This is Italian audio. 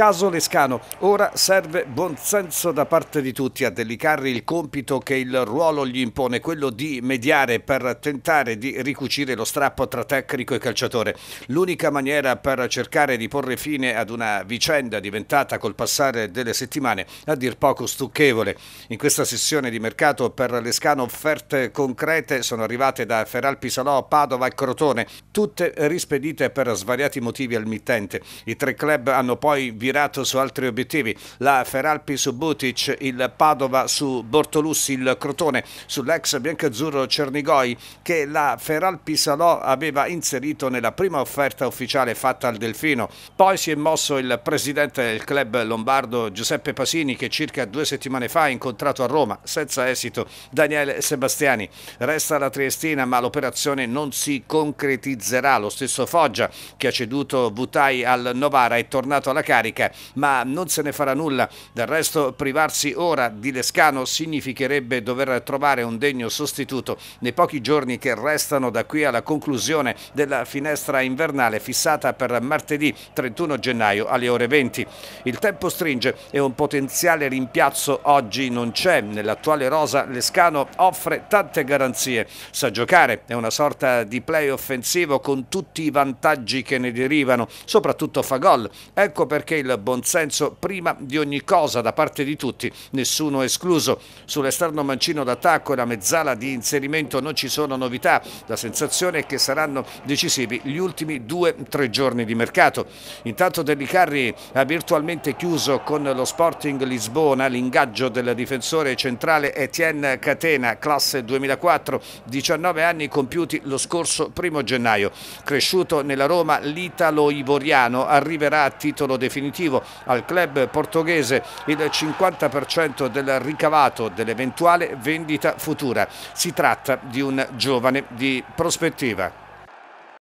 caso Lescano. Ora serve buonsenso da parte di tutti a delicare il compito che il ruolo gli impone, quello di mediare per tentare di ricucire lo strappo tra tecnico e calciatore. L'unica maniera per cercare di porre fine ad una vicenda diventata col passare delle settimane a dir poco stucchevole. In questa sessione di mercato per Lescano offerte concrete sono arrivate da Feral Pisalò, Padova e Crotone, tutte rispedite per svariati motivi al mittente. I tre club hanno poi via virato su altri obiettivi, la Feralpi su Butic, il Padova su Bortolussi, il Crotone sull'ex biancazzurro Cernigoi che la Feralpi Salò aveva inserito nella prima offerta ufficiale fatta al Delfino. Poi si è mosso il presidente del club lombardo Giuseppe Pasini che circa due settimane fa ha incontrato a Roma, senza esito, Daniele Sebastiani. Resta la Triestina ma l'operazione non si concretizzerà. Lo stesso Foggia che ha ceduto Vutai al Novara è tornato alla carica America, ma non se ne farà nulla. Del resto privarsi ora di Lescano significherebbe dover trovare un degno sostituto nei pochi giorni che restano da qui alla conclusione della finestra invernale fissata per martedì 31 gennaio alle ore 20. Il tempo stringe e un potenziale rimpiazzo oggi non c'è. Nell'attuale rosa Lescano offre tante garanzie. Sa giocare, è una sorta di play offensivo con tutti i vantaggi che ne derivano, soprattutto fa gol. Ecco perché il buonsenso prima di ogni cosa da parte di tutti, nessuno escluso. Sull'esterno mancino d'attacco e la mezzala di inserimento non ci sono novità, la sensazione è che saranno decisivi gli ultimi due o tre giorni di mercato. Intanto Delicarri ha virtualmente chiuso con lo Sporting Lisbona l'ingaggio del difensore centrale Etienne Catena, classe 2004, 19 anni compiuti lo scorso primo gennaio. Cresciuto nella Roma, l'italo-ivoriano arriverà a titolo definitivo definitivo al club portoghese il 50% del ricavato dell'eventuale vendita futura. Si tratta di un giovane di prospettiva.